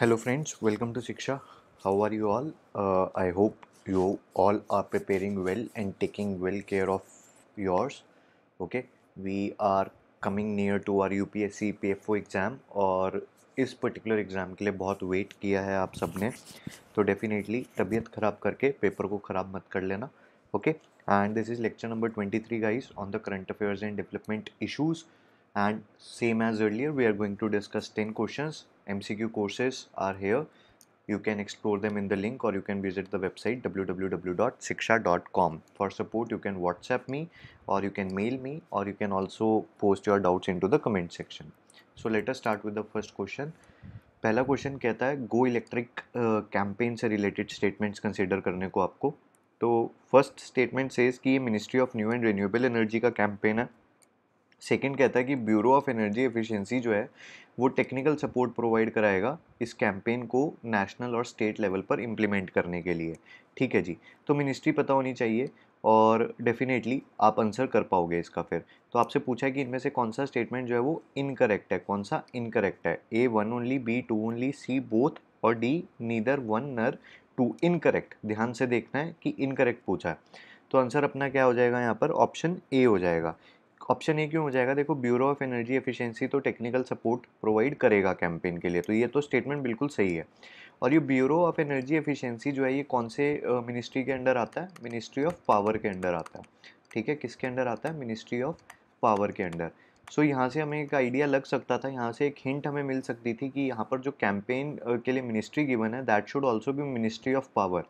Hello friends welcome to Shiksha how are you all I hope you all are preparing well and taking well care of yours okay we are coming near to our U P S C P F O exam और इस particular exam के लिए बहुत wait किया है आप सब ने तो डेफिनेटली तबीयत ख़राब करके पेपर को ख़राब मत कर लेना okay and this is lecture number twenty three guys on the current affairs and development issues and same as earlier we are going to discuss 10 questions mcq courses are here you can explore them in the link or you can visit the website www.siksha.com for support you can whatsapp me or you can mail me or you can also post your doubts into the comment section so let us start with the first question पहला question कहता है go electric campaign से related statements consider करने को आपको तो first statement says कि ये ministry of new and renewable energy का कैंपेन है सेकंड कहता है कि ब्यूरो ऑफ एनर्जी एफिशिएंसी जो है वो टेक्निकल सपोर्ट प्रोवाइड कराएगा इस कैंपेन को नेशनल और स्टेट लेवल पर इम्प्लीमेंट करने के लिए ठीक है जी तो मिनिस्ट्री पता होनी चाहिए और डेफिनेटली आप आंसर कर पाओगे इसका फिर तो आपसे पूछा है कि इनमें से कौन सा स्टेटमेंट जो है वो इनकरेक्ट है कौन सा इनकरेक्ट है A one only B two only C both और D neither one nor two incorrect ध्यान से देखना है कि इनकरेक्ट पूछा है तो आंसर अपना क्या हो जाएगा यहाँ पर ऑप्शन ए हो जाएगा ऑप्शन ए क्यों हो जाएगा देखो ब्यूरो ऑफ एनर्जी एफिशिएंसी तो टेक्निकल सपोर्ट प्रोवाइड करेगा कैंपेन के लिए तो ये तो स्टेटमेंट बिल्कुल सही है और ये ब्यूरो ऑफ एनर्जी एफिशिएंसी जो है ये कौन से मिनिस्ट्री के अंडर आता है मिनिस्ट्री ऑफ पावर के अंडर आता है ठीक है किसके अंडर आता है मिनिस्ट्री ऑफ पावर के अंडर सो यहाँ से हमें एक आइडिया लग सकता था यहाँ से एक हिंट हमें मिल सकती थी कि यहाँ पर जो कैंपेन के लिए मिनिस्ट्री गिवन है दैट शुड ऑल्सो भी मिनिस्ट्री ऑफ पावर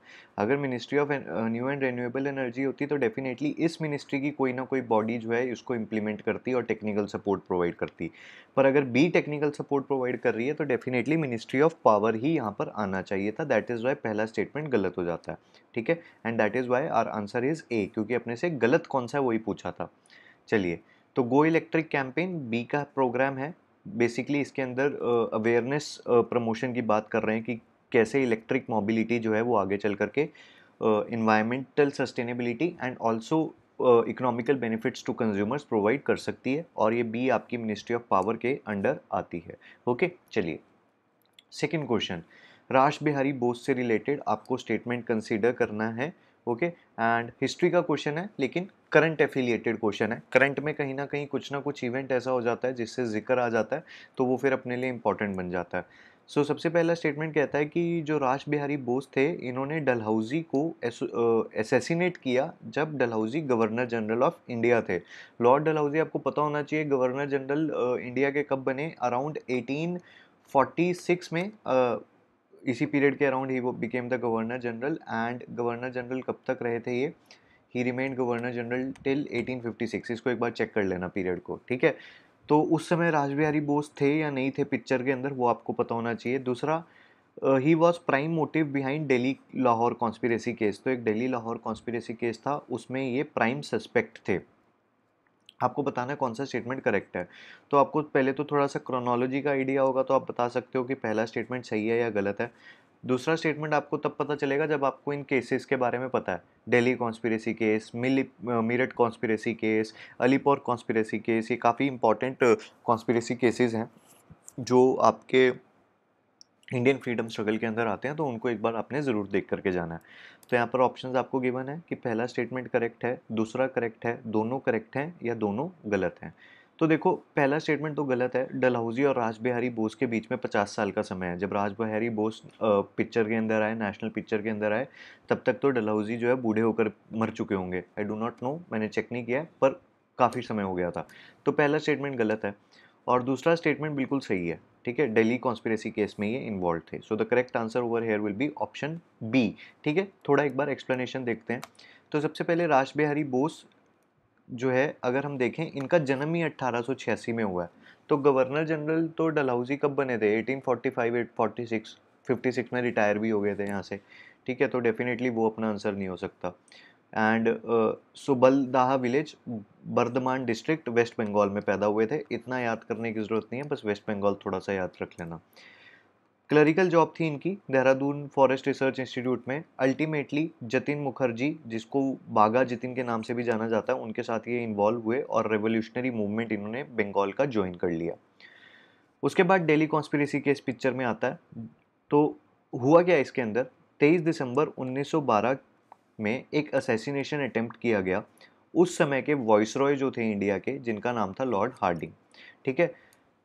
अगर ministry of new and renewable energy होती तो डेफिनेटली इस मिनिस्ट्री की कोई ना कोई बॉडी जो है इसको इम्प्लीमेंट करती और टेक्निकल सपोर्ट प्रोवाइड करती पर अगर बी टेक्निकल सपोर्ट प्रोवाइड कर रही है तो डेफिनेटली मिनिस्ट्री ऑफ पावर ही यहाँ पर आना चाहिए था दैट इज़ वाई पहला स्टेटमेंट गलत हो जाता है ठीक है and that is why our answer is A क्योंकि अपने से गलत कौन सा है वही पूछा था चलिए तो गो इलेक्ट्रिक कैंपेन बी का प्रोग्राम है बेसिकली इसके अंदर अवेयरनेस प्रमोशन की बात कर रहे हैं कि कैसे इलेक्ट्रिक मोबिलिटी जो है वो आगे चल करके environmental sustainability and also economical benefits to consumers provide कर सकती है और ये बी आपकी मिनिस्ट्री ऑफ पावर के अंडर आती है ओके चलिए सेकेंड क्वेश्चन राज बिहारी बोस से रिलेटेड आपको स्टेटमेंट कंसिडर करना है ओके एंड हिस्ट्री का क्वेश्चन है लेकिन करंट एफिलिएटेड क्वेश्चन है करंट में कहीं ना कहीं कुछ ना कुछ इवेंट ऐसा हो जाता है जिससे जिक्र आ जाता है तो वो फिर अपने लिए इंपॉर्टेंट बन जाता है सो so, सबसे पहला स्टेटमेंट कहता है कि जो राज बिहारी बोस थे इन्होंने डलहौजी को एसेसिनेट किया जब Dalhousie governor general of India थे लॉर्ड डलहौजी आपको पता होना चाहिए गवर्नर जनरल इंडिया के कब बने अराउंड 1846 में इसी पीरियड के अराउंड ही वो became the governor general and governor general कब तक रहे थे ये ही रिमेन गवर्नर जनरल टिल 1856 इसको एक बार चेक कर लेना पीरियड को ठीक है तो उस समय राजबिहारी बोस थे या नहीं थे पिक्चर के अंदर वो आपको पता होना चाहिए दूसरा ही was prime motive behind Delhi Lahore conspiracy case तो एक डेली लाहौर कॉन्स्पिरेसी केस था उसमें ये प्राइम सस्पेक्ट थे आपको बताना है कौन सा स्टेटमेंट करेक्ट है तो आपको पहले तो थोड़ा सा क्रोनोलॉजी का आइडिया होगा तो आप बता सकते हो कि पहला स्टेटमेंट सही है या गलत है दूसरा स्टेटमेंट आपको तब पता चलेगा जब आपको इन केसेस के बारे में पता है दिल्ली कॉन्स्पिरेसी केस मिली Meerut conspiracy case Alipore conspiracy case ये काफ़ी इंपॉर्टेंट कॉन्स्पिरेसी केसेस हैं जो आपके इंडियन फ्रीडम स्ट्रगल के अंदर आते हैं तो उनको एक बार आपने ज़रूर देख करके जाना है तो यहाँ पर ऑप्शंस आपको गिवन है कि पहला स्टेटमेंट करेक्ट है दूसरा करेक्ट है दोनों करेक्ट हैं या दोनों गलत हैं तो देखो पहला स्टेटमेंट तो गलत है डलहौजी और राज बिहारी बोस के बीच में पचास साल का समय है जब राज बिहारी बोस पिक्चर के अंदर आए नेशनल पिक्चर के अंदर आए तब तक तो डलहौजी जो है बूढ़े होकर मर चुके होंगे आई डो नॉट नो मैंने चेक नहीं किया पर काफ़ी समय हो गया था तो पहला स्टेटमेंट गलत है और दूसरा स्टेटमेंट बिल्कुल सही है ठीक है डेली कॉन्स्पिरेसी केस में ये इन्वॉल्व थे so the correct answer over here will be option B ठीक है थोड़ा एक बार एक्सप्लेनेशन देखते हैं तो सबसे पहले राज बिहारी बोस जो है अगर हम देखें इनका जन्म ही अट्ठारह में हुआ है तो गवर्नर जनरल तो डलहौजी कब बने थे 1845 846 56 में रिटायर भी हो गए थे यहाँ से ठीक है तो डेफिनेटली वो अपना आंसर नहीं हो सकता and Subaldaha village Bardhaman district West Bengal में पैदा हुए थे इतना याद करने की ज़रूरत नहीं है बस वेस्ट बंगाल थोड़ा सा याद रख लेना क्लरिकल जॉब थी इनकी देहरादून फॉरेस्ट रिसर्च इंस्टीट्यूट में अल्टीमेटली जतिन मुखर्जी जिसको बागा जतिन के नाम से भी जाना जाता है उनके साथ ये इन्वॉल्व हुए और रेवोल्यूशनरी मूवमेंट इन्होंने बंगाल का ज्वाइन कर लिया उसके बाद डेली कॉन्स्पिरेसी इस पिक्चर में आता है तो हुआ क्या इसके अंदर 23 दिसंबर 1912 में एक असेसिनेशन अटैम्प्ट किया गया उस समय के वॉइस रॉय जो थे इंडिया के जिनका नाम था लॉर्ड हार्डिंग ठीक है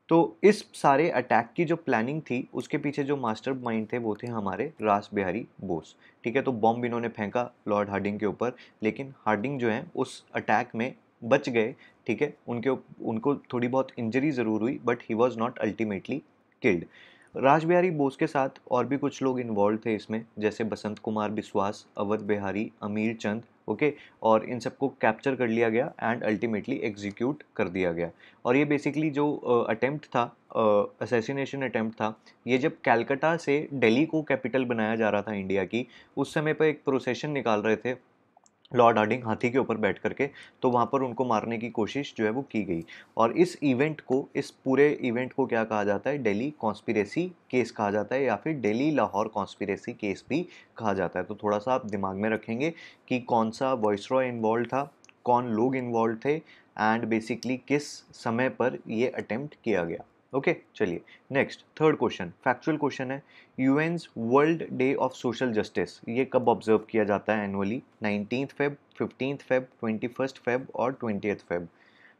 तो इस सारे अटैक की जो प्लानिंग थी उसके पीछे जो मास्टर माइंड थे वो थे हमारे रास बिहारी बोस ठीक है तो बॉम्ब इन्होंने फेंका लॉर्ड हार्डिंग के ऊपर लेकिन हार्डिंग जो है उस अटैक में बच गए ठीक है उनके उनको थोड़ी बहुत इंजरी ज़रूर हुई but he was not ultimately killed Raj Bihari Bose के साथ और भी कुछ लोग इन्वॉल्व थे इसमें जैसे बसंत कुमार बिश्वास अवध बिहारी अमीर चंद ओके okay, और इन सबको कैप्चर कर लिया गया एंड अल्टीमेटली एग्जीक्यूट कर दिया गया और ये बेसिकली जो अटेम्प्ट था असेसिनेशन अटेम्प्ट था ये जब कैलकाटा से दिल्ली को कैपिटल बनाया जा रहा था इंडिया की उस समय पर एक प्रोसेशन निकाल रहे थे लॉर्ड आर्डिंग हाथी के ऊपर बैठ करके तो वहाँ पर उनको मारने की कोशिश जो है वो की गई और इस इवेंट को इस पूरे इवेंट को क्या कहा जाता है डेली कॉन्स्पिरेसी केस कहा जाता है या फिर डेली लाहौर कॉन्स्पिरेसी केस भी कहा जाता है तो थोड़ा सा आप दिमाग में रखेंगे कि कौन सा वॉइस इन्वॉल्व था कौन लोग इन्वॉल्व थे एंड बेसिकली किस समय पर ये अटैम्प्ट किया गया ओके चलिए next third question factual question है UN's world day of social justice ये कब ऑब्जर्व किया जाता है annually nineteen Feb fifteenth Feb twenty first Feb और twenty Feb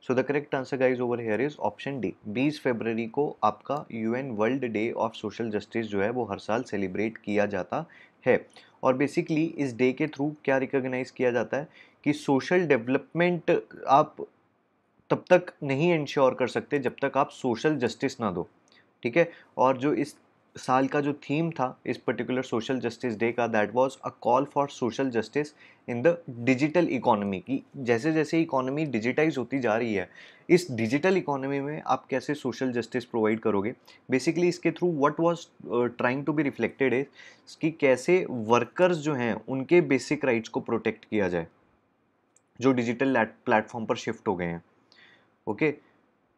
so the correct answer guys over here is option D बीस February को आपका U world day of social justice जो है वो हर साल सेलिब्रेट किया जाता है और बेसिकली इस डे के थ्रू क्या रिकोगनाइज किया जाता है कि सोशल डेवलपमेंट आप तब तक नहीं इंश्योर कर सकते जब तक आप सोशल जस्टिस ना दो ठीक है और जो इस साल का जो थीम था इस पर्टिकुलर सोशल जस्टिस डे का that was a call for social justice in the digital economy की जैसे जैसे इकोनॉमी डिजिटाइज होती जा रही है इस डिजिटल इकोनॉमी में आप कैसे सोशल जस्टिस प्रोवाइड करोगे बेसिकली इसके through what was trying to be reflected is कि कैसे वर्कर्स जो हैं उनके बेसिक राइट्स को प्रोटेक्ट किया जाए जो डिजिटल प्लेटफॉर्म पर शिफ्ट हो गए हैं ओके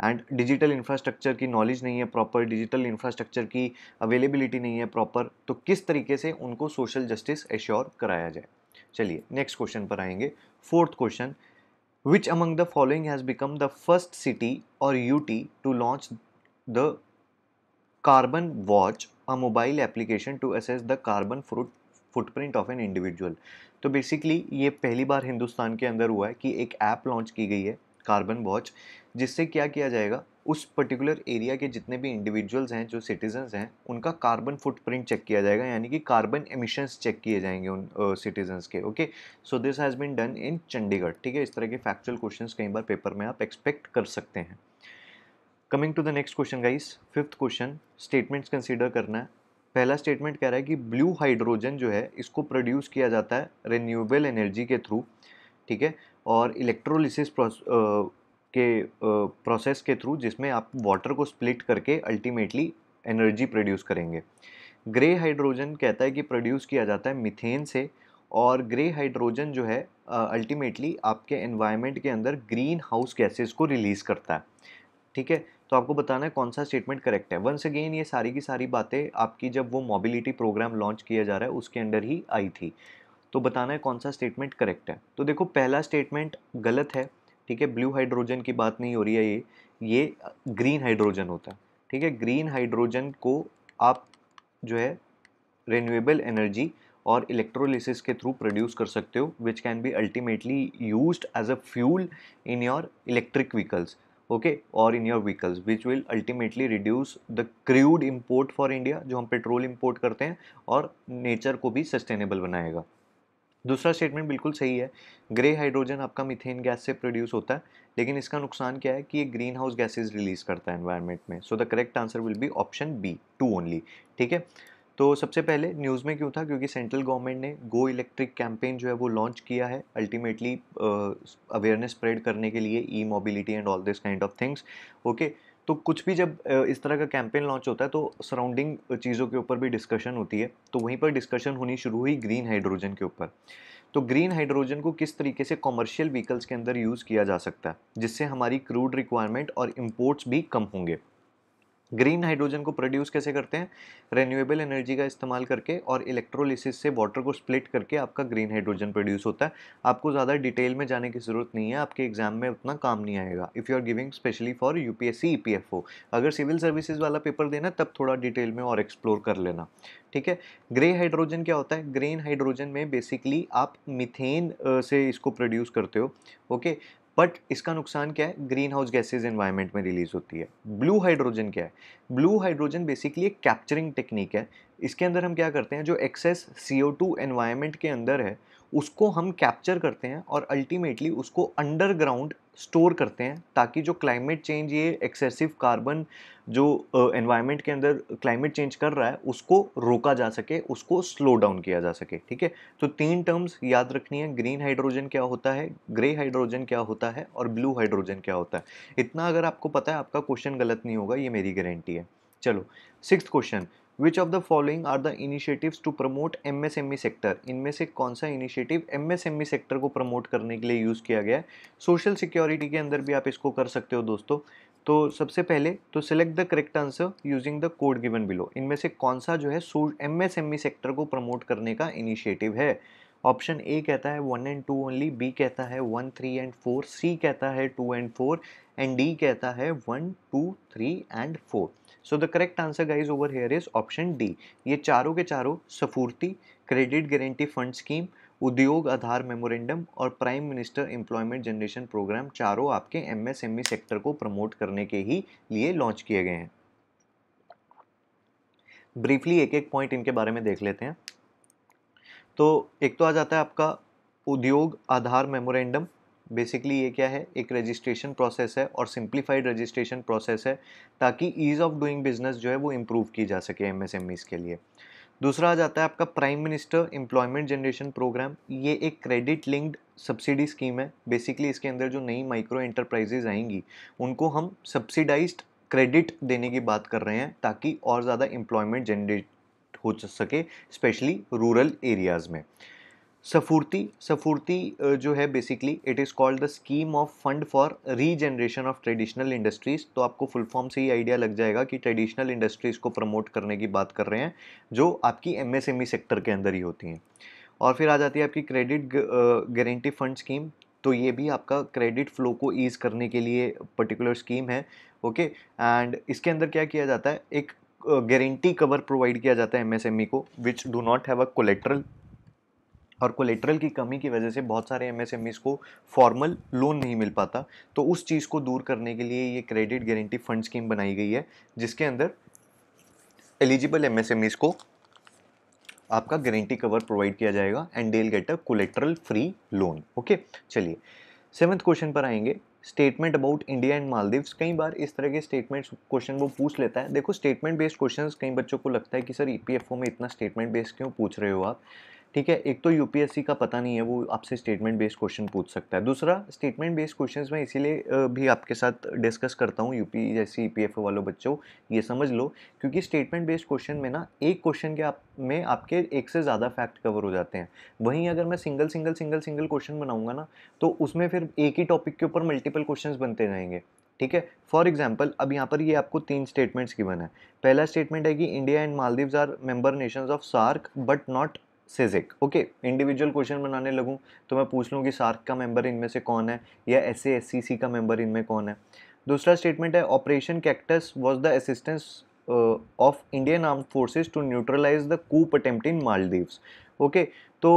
एंड डिजिटल इंफ्रास्ट्रक्चर की नॉलेज नहीं है प्रॉपर डिजिटल इंफ्रास्ट्रक्चर की अवेलेबिलिटी नहीं है प्रॉपर तो किस तरीके से उनको सोशल जस्टिस एश्योर कराया जाए चलिए नेक्स्ट क्वेश्चन पर आएंगे fourth question which among the following has become the first city और UT to launch the carbon watch a mobile application to assess the carbon fruit footprint of an individual तो basically ये पहली बार हिंदुस्तान के अंदर हुआ है कि एक ऐप लॉन्च की गई है कार्बन वॉच जिससे क्या किया जाएगा उस पर्टिकुलर एरिया के जितने भी इंडिविजुअल्स हैं जो सिटीजन्स हैं उनका कार्बन फुटप्रिंट चेक किया जाएगा यानी कि कार्बन एमिशंस चेक किए जाएंगे उन सिटीजन्स uh, के okay so this has been done in Chandigarh ठीक है इस तरह के फैक्चुअल क्वेश्चंस कई बार पेपर में आप एक्सपेक्ट कर सकते हैं coming to the next question guys fifth question statements consider करना है पहला स्टेटमेंट कह रहा है कि ब्लू हाइड्रोजन जो है इसको प्रोड्यूस किया जाता है रिन्यूएबल एनर्जी के थ्रू ठीक है और इलेक्ट्रोलिसिस के प्रोसेस के थ्रू जिसमें आप वाटर को स्प्लिट करके अल्टीमेटली एनर्जी प्रोड्यूस करेंगे ग्रे हाइड्रोजन कहता है कि प्रोड्यूस किया जाता है मिथेन से और ग्रे हाइड्रोजन जो है अल्टीमेटली uh, आपके एनवायरनमेंट के अंदर ग्रीन हाउस गैसेस को रिलीज़ करता है ठीक है तो आपको बताना है कौन सा स्टेटमेंट करेक्ट है वंस अगेन ये सारी की सारी बातें आपकी जब वो मोबिलिटी प्रोग्राम लॉन्च किया जा रहा है उसके अंडर ही आई थी तो बताना है कौन सा स्टेटमेंट करेक्ट है तो देखो पहला स्टेटमेंट गलत है ठीक है ब्लू हाइड्रोजन की बात नहीं हो रही है ये ये ग्रीन हाइड्रोजन होता है ठीक है ग्रीन हाइड्रोजन को आप जो है रेन्यूएबल एनर्जी और इलेक्ट्रोलिसिस के थ्रू प्रोड्यूस कर सकते हो which can be ultimately use as a fuel in your electric vehicles okay और in your vehicles which will ultimately reduce the crude import for India जो हम पेट्रोल इम्पोर्ट करते हैं और नेचर को भी सस्टेनेबल बनाएगा दूसरा स्टेटमेंट बिल्कुल सही है ग्रे हाइड्रोजन आपका मिथेन गैस से प्रोड्यूस होता है लेकिन इसका नुकसान क्या है कि ये ग्रीन हाउस गैसेज रिलीज करता है एनवायरनमेंट में so the correct answer will be option B two only ठीक है तो सबसे पहले न्यूज़ में क्यों था क्योंकि सेंट्रल गवर्नमेंट ने गो इलेक्ट्रिक कैंपेन जो है वो लॉन्च किया है अल्टीमेटली अवेयरनेस स्प्रेड करने के लिए E mobility and all this kind of things okay तो कुछ भी जब इस तरह का कैंपेन लॉन्च होता है तो सराउंडिंग चीज़ों के ऊपर भी डिस्कशन होती है तो वहीं पर डिस्कशन होनी शुरू हुई ग्रीन हाइड्रोजन के ऊपर तो ग्रीन हाइड्रोजन को किस तरीके से कॉमर्शियल व्हीकल्स के अंदर यूज़ किया जा सकता है जिससे हमारी क्रूड रिक्वायरमेंट और इम्पोर्ट्स भी कम होंगे ग्रीन हाइड्रोजन को प्रोड्यूस कैसे करते हैं रेन्यूएबल एनर्जी का इस्तेमाल करके और इलेक्ट्रोलिसिस से वाटर को स्प्लिट करके आपका ग्रीन हाइड्रोजन प्रोड्यूस होता है आपको ज़्यादा डिटेल में जाने की ज़रूरत नहीं है आपके एग्जाम में उतना काम नहीं आएगा if you are giving specially for U P अगर सिविल सर्विसेज वाला पेपर देना तब थोड़ा डिटेल में और एक्सप्लोर कर लेना ठीक है ग्रे हाइड्रोजन क्या होता है ग्रीन हाइड्रोजन में बेसिकली आप मिथेन से इसको प्रोड्यूस करते हो ओके बट इसका नुकसान क्या है ग्रीन हाउस गैसेज इन्वायरमेंट में रिलीज होती है ब्लू हाइड्रोजन क्या है ब्लू हाइड्रोजन बेसिकली एक कैप्चरिंग टेक्निक है इसके अंदर हम क्या करते हैं जो excess C O two environment के अंदर है उसको हम कैप्चर करते हैं और अल्टीमेटली उसको अंडरग्राउंड स्टोर करते हैं ताकि जो क्लाइमेट चेंज ये एक्सेसिव कार्बन जो एनवायरनमेंट uh, के अंदर क्लाइमेट चेंज कर रहा है उसको रोका जा सके उसको स्लो डाउन किया जा सके ठीक है तो तीन टर्म्स याद रखनी है ग्रीन हाइड्रोजन क्या होता है ग्रे हाइड्रोजन क्या होता है और ब्लू हाइड्रोजन क्या होता है इतना अगर आपको पता है आपका क्वेश्चन गलत नहीं होगा ये मेरी गारंटी है चलो six question which of the following are the initiatives to promote MSME sector इनमें से कौन सा इनिशिएटिव एमएसएमई सेक्टर को प्रमोट करने के लिए यूज़ किया गया है सोशल सिक्योरिटी के अंदर भी आप इसको कर सकते हो दोस्तों तो सबसे पहले तो select the correct answer using the code given below इनमें से कौन सा जो है एमएसएमई सेक्टर e को प्रमोट करने का इनिशिएटिव है ऑप्शन ए कहता है one and two only B कहता है one three and four C कहता है two and four and D कहता है one two three and four so the correct answer guys over here is option D ये चारों के चारों SFURTI credit guarantee fund scheme Udyog Aadhaar memorandum और prime minister employment generation program चारों आपके एमएसएमई सेक्टर e को प्रमोट करने के ही लिए लॉन्च किए गए हैं ब्रीफली एक एक पॉइंट इनके बारे में देख लेते हैं तो एक तो आ जाता है आपका उद्योग आधार मेमोरेंडम बेसिकली ये क्या है एक रजिस्ट्रेशन प्रोसेस है और सिंप्लीफाइड रजिस्ट्रेशन प्रोसेस है ताकि ईज़ ऑफ डूइंग बिजनेस जो है वो इम्प्रूव की जा सके एम के लिए दूसरा आ जाता है आपका prime minister employment generation program ये एक क्रेडिट लिंक्ड सब्सिडी स्कीम है बेसिकली इसके अंदर जो नई माइक्रो एंटरप्राइजेज आएंगी उनको हम सब्सिडाइज्ड क्रेडिट देने की बात कर रहे हैं ताकि और ज़्यादा एम्प्लॉयमेंट जनरेट हो सके स्पेशली रूरल एरियाज़ में सफूर्ती सफूर्ती जो है basically it is called the scheme of fund for regeneration of traditional industries तो आपको फुल फॉर्म से ही आइडिया लग जाएगा कि ट्रेडिशनल इंडस्ट्रीज़ को प्रमोट करने की बात कर रहे हैं जो आपकी एमएसएमई सेक्टर e के अंदर ही होती हैं और फिर आ जाती है आपकी क्रेडिट गारंटी फंड स्कीम तो ये भी आपका क्रेडिट फ्लो को ईज़ करने के लिए पर्टिकुलर स्कीम है ओके एंड इसके अंदर क्या किया जाता है एक गारंटी कवर प्रोवाइड किया जाता है एमएसएमई e को which do not have a collateral और कोलेट्रल की कमी की वजह से बहुत सारे एम को फॉर्मल लोन नहीं मिल पाता तो उस चीज़ को दूर करने के लिए ये क्रेडिट गारंटी फंड स्कीम बनाई गई है जिसके अंदर एलिजिबल एम को आपका गारंटी कवर प्रोवाइड किया जाएगा and they'll get a collateral free loan okay चलिए सेवन्थ क्वेश्चन पर आएंगे statement about India and Maldives कई बार इस तरह के स्टेटमेंट्स क्वेश्चन वो पूछ लेता है देखो स्टेटमेंट बेस्ड क्वेश्चंस कई बच्चों को लगता है कि सर ई e में इतना स्टेटमेंट बेस्ड क्यों पूछ रहे हो आप ठीक है एक तो यूपीएससी का पता नहीं है वो आपसे स्टेटमेंट बेस्ड क्वेश्चन पूछ सकता है दूसरा स्टेटमेंट बेस्ड क्वेश्चन मैं इसीलिए भी आपके साथ डिस्कस करता हूँ यूपी जैसे ई e वालों बच्चों ये समझ लो क्योंकि स्टेटमेंट बेस्ड क्वेश्चन में ना एक क्वेश्चन के आप में आपके एक से ज़्यादा फैक्ट कवर हो जाते हैं वहीं अगर मैं single single single single question बनाऊंगा ना तो उसमें फिर एक ही टॉपिक के ऊपर मल्टीपल क्वेश्चन बनते जाएंगे ठीक है फॉर एग्जाम्पल अब यहाँ पर ये आपको तीन स्टेटमेंट्स की बना है पहला स्टेटमेंट है कि India and Maldives are member nations of SAARC but not SASEC okay individual question बनाने लगूँ तो मैं पूछ लूँ कि सार्क का मेंबर इनमें से कौन है या एस ए का मेंबर इनमें कौन है दूसरा स्टेटमेंट है operation cactus was the assistance of Indian arm forces to neutralise the coup attempt in Maldives okay तो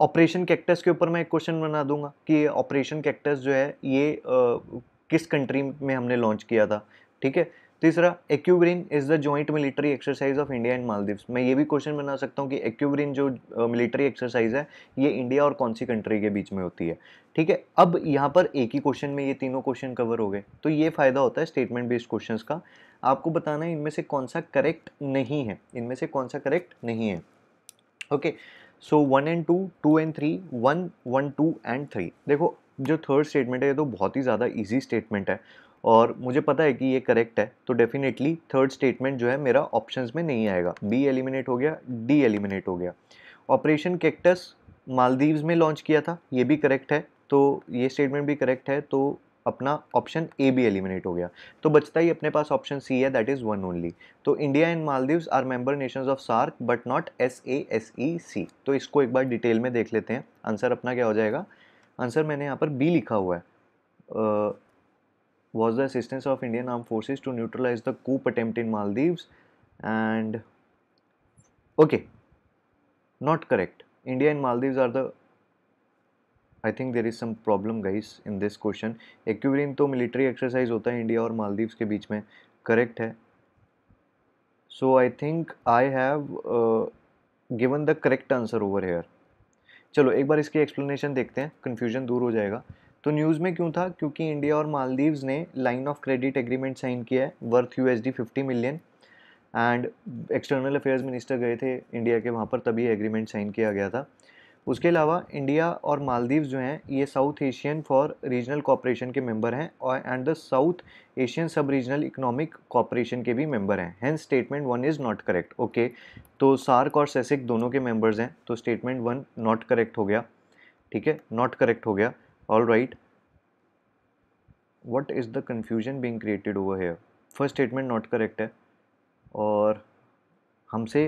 ऑपरेशन कैक्टस के ऊपर मैं एक क्वेश्चन बना दूंगा कि ऑपरेशन कैक्टस जो है ये uh, किस कंट्री में हमने लॉन्च किया था ठीक है तीसरा Ekuverin is the joint military exercise of India and Maldives मैं ये भी क्वेश्चन बना सकता हूँ कि एक्यूब्रीन जो मिलिट्री uh, एक्सरसाइज है ये इंडिया और कौन सी कंट्री के बीच में होती है ठीक है अब यहाँ पर एक ही क्वेश्चन में ये तीनों क्वेश्चन कवर हो गए तो ये फ़ायदा होता है स्टेटमेंट बेस्ड क्वेश्चन का आपको बताना है इनमें से कौन सा करेक्ट नहीं है इनमें से कौन सा करेक्ट नहीं है okay so one and two two and three one one two and three देखो जो थर्ड स्टेटमेंट है ये तो बहुत ही ज़्यादा इजी स्टेटमेंट है और मुझे पता है कि ये करेक्ट है तो डेफिनेटली थर्ड स्टेटमेंट जो है मेरा ऑप्शंस में नहीं आएगा बी एलिमिनेट हो गया डी एलिमिनेट हो गया ऑपरेशन कैक्टस मालदीव्स में लॉन्च किया था ये भी करेक्ट है तो ये स्टेटमेंट भी करेक्ट है तो अपना ऑप्शन ए भी एलिमिनेट हो गया तो बचता ही अपने पास ऑप्शन सी है दैट इज़ वन ओनली तो India and Maldives are member nations of SAARC but not S A S E C तो इसको एक बार डिटेल में देख लेते हैं आंसर अपना क्या हो जाएगा आंसर मैंने यहाँ पर बी लिखा हुआ है was the assistance of Indian armed forces to neutralize the coup attempt in Maldives and okay not correct India and Maldives are the I think there is some problem guys in this question Ekuverin तो military exercise होता है India और मालदीव्स के बीच में correct है so I think I have given the correct answer over here चलो एक बार इसकी एक्सप्लेनेशन देखते हैं कन्फ्यूजन दूर हो जाएगा तो न्यूज़ में क्यों था क्योंकि इंडिया और मालदीव्स ने line of credit agreement sign किया है worth U S D fifty million and external affairs minister गए थे इंडिया के वहाँ पर तभी एग्रीमेंट साइन किया गया था उसके अलावा इंडिया और मालदीव्स जो हैं ये South Asian for regional cooperation के मेंबर हैं और and the South Asian sub regional economic cooperation के भी मेंबर हैं and statement one is not correct okay तो सार्क और सेसिक दोनों के मेंबर्स हैं तो स्टेटमेंट वन नॉट करेक्ट हो गया ठीक है नॉट करेक्ट हो गया Alright, what is the confusion being created over here? First statement not correct है और हमसे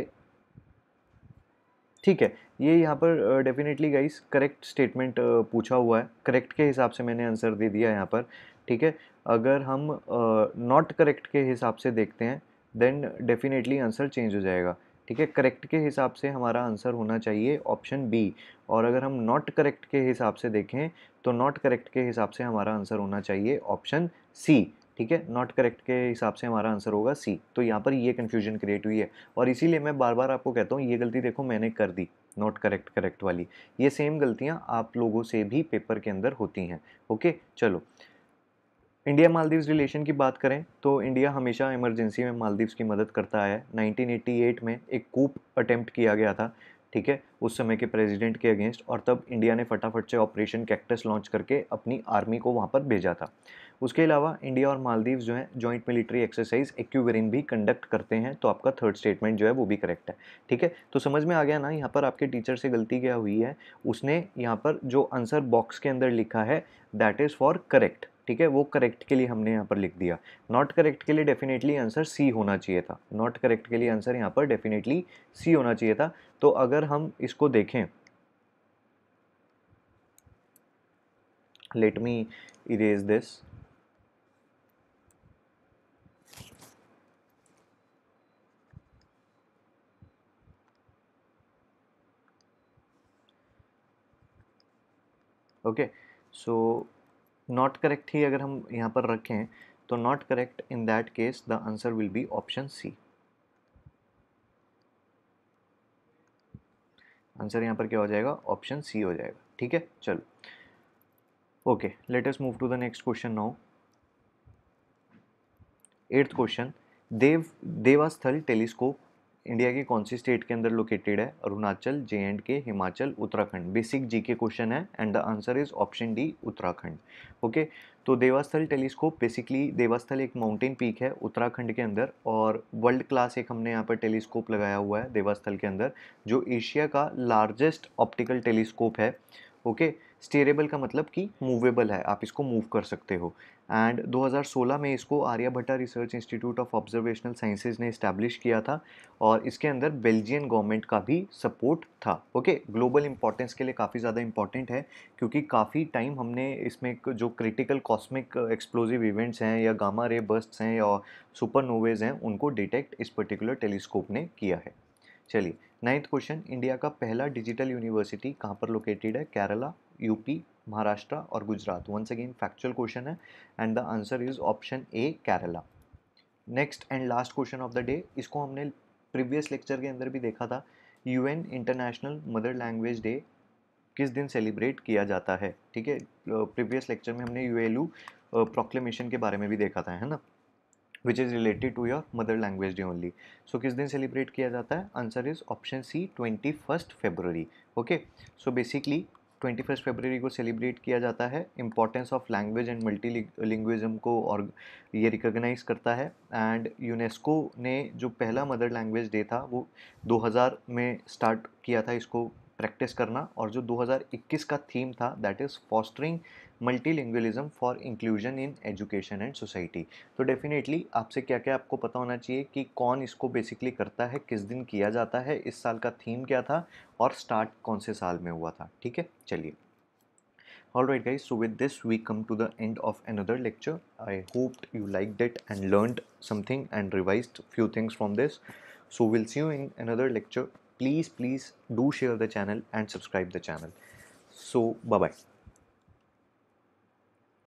ठीक है ये यहाँ पर डेफिनेटली गाइस करेक्ट स्टेटमेंट पूछा हुआ है करेक्ट के हिसाब से मैंने आंसर दे दिया यहाँ पर ठीक है अगर हम नॉट uh, करेक्ट के हिसाब से देखते हैं देन डेफिनेटली आंसर चेंज हो जाएगा ठीक है करेक्ट के हिसाब से हमारा आंसर होना चाहिए ऑप्शन बी और अगर हम नॉट करेक्ट के हिसाब से देखें तो नॉट करेक्ट के हिसाब से हमारा आंसर होना चाहिए ऑप्शन सी ठीक है नॉट करेक्ट के हिसाब से हमारा आंसर होगा सी तो यहाँ पर ये कन्फ्यूजन क्रिएट हुई है और इसीलिए मैं बार बार आपको कहता हूँ ये गलती देखो मैंने कर दी नॉट करेक्ट करेक्ट वाली ये सेम गलतियाँ आप लोगों से भी पेपर के अंदर होती हैं ओके चलो इंडिया मालदीव्स रिलेशन की बात करें तो इंडिया हमेशा इमरजेंसी में मालदीव्स की मदद करता आया है 1988 में एक कूप अटेम्प्ट किया गया था ठीक है उस समय के प्रेसिडेंट के अगेंस्ट और तब इंडिया ने फटाफट से ऑपरेशन कैक्टस लॉन्च करके अपनी आर्मी को वहाँ पर भेजा था उसके अलावा इंडिया और मालदीव जो है जॉइंट मिलिट्री एक्सरसाइज एक्यूवेरिन भी कंडक्ट करते हैं तो आपका थर्ड स्टेटमेंट जो है वो भी करेक्ट है ठीक है तो समझ में आ गया ना यहाँ पर आपके टीचर से गलती क्या हुई है उसने यहाँ पर जो आंसर बॉक्स के अंदर लिखा है दैट इज़ फॉर करेक्ट ठीक है वो करेक्ट के लिए हमने यहाँ पर लिख दिया नॉट करेक्ट के लिए डेफिनेटली आंसर सी होना चाहिए था नॉट करेक्ट के लिए आंसर यहाँ पर डेफिनेटली सी होना चाहिए था तो अगर हम इसको देखें let me erase this okay so not correct ही अगर हम यहाँ पर रखें तो not correct in that case the answer will be option C answer यहाँ पर क्या हो जाएगा ऑप्शन सी हो जाएगा ठीक है चलो okay let us move to the next question now eighth question देव देवास्थल टेलीस्कोप इंडिया के कौन सी स्टेट के अंदर लोकेटेड है अरुणाचल जे एंड के हिमाचल उत्तराखंड बेसिक जी के क्वेश्चन है and the answer is option D Uttarakhand okay तो देवास्थल टेलीस्कोप बेसिकली देवास्थल एक माउंटेन पीक है उत्तराखंड के अंदर और वर्ल्ड क्लास एक हमने यहाँ पर टेलीस्कोप लगाया हुआ है देवास्थल के अंदर जो एशिया का लार्जेस्ट ऑप्टिकल टेलीस्कोप है ओके okay? स्टेरेबल का मतलब कि मूवेबल है आप इसको मूव कर सकते हो एंड 2016 में इसको Aryabhatta research institute of observational sciences ने इस्टेब्लिश किया था और इसके अंदर बेल्जियन गवर्नमेंट का भी सपोर्ट था ओके ग्लोबल इंपॉर्टेंस के लिए काफ़ी ज़्यादा इंपॉर्टेंट है क्योंकि काफ़ी टाइम हमने इसमें जो क्रिटिकल कॉस्मिक एक्सप्लोजिव इवेंट्स हैं या गामा रे बस्ट्स हैं या सुपर नोवेज हैं उनको डिटेक्ट इस पर्टिकुलर टेलीस्कोप ने किया है चलिए नाइन्थ क्वेश्चन इंडिया का पहला डिजिटल यूनिवर्सिटी कहाँ पर लोकेटेड है केरला यूपी महाराष्ट्र और Gujarat once again factual question है and the answer is option A Kerala next and last question of the day इसको हमने प्रीवियस लेक्चर के अंदर भी देखा था UN international mother language day किस दिन सेलिब्रेट किया जाता है ठीक है प्रीवियस लेक्चर में हमने यू प्रोक्लेमेशन के बारे में भी देखा था है ना which is related to your mother language day only so किस दिन सेलिब्रेट किया जाता है answer is option C twenty first February okay so basically twenty first February को सेलिब्रेट किया जाता है importance of language and multilingualism को और ये रिकोगनाइज करता है एंड यूनेस्को ने जो पहला मदर लैंग्वेज डे था वो दो हज़ार में स्टार्ट किया था इसको प्रैक्टिस करना और जो 2021 का थीम था that is fostering multilingualism for inclusion in education and society तो डेफिनेटली आपसे क्या क्या आपको पता होना चाहिए कि कौन इसको बेसिकली करता है किस दिन किया जाता है इस साल का थीम क्या था और स्टार्ट कौन से साल में हुआ था ठीक है चलिए Alright guys, so with this we come to the end of another lecture. I hoped you liked it and learned something and revised few things from this. So we'll see you in another lecture. please please do share the channel and subscribe the channel so bye bye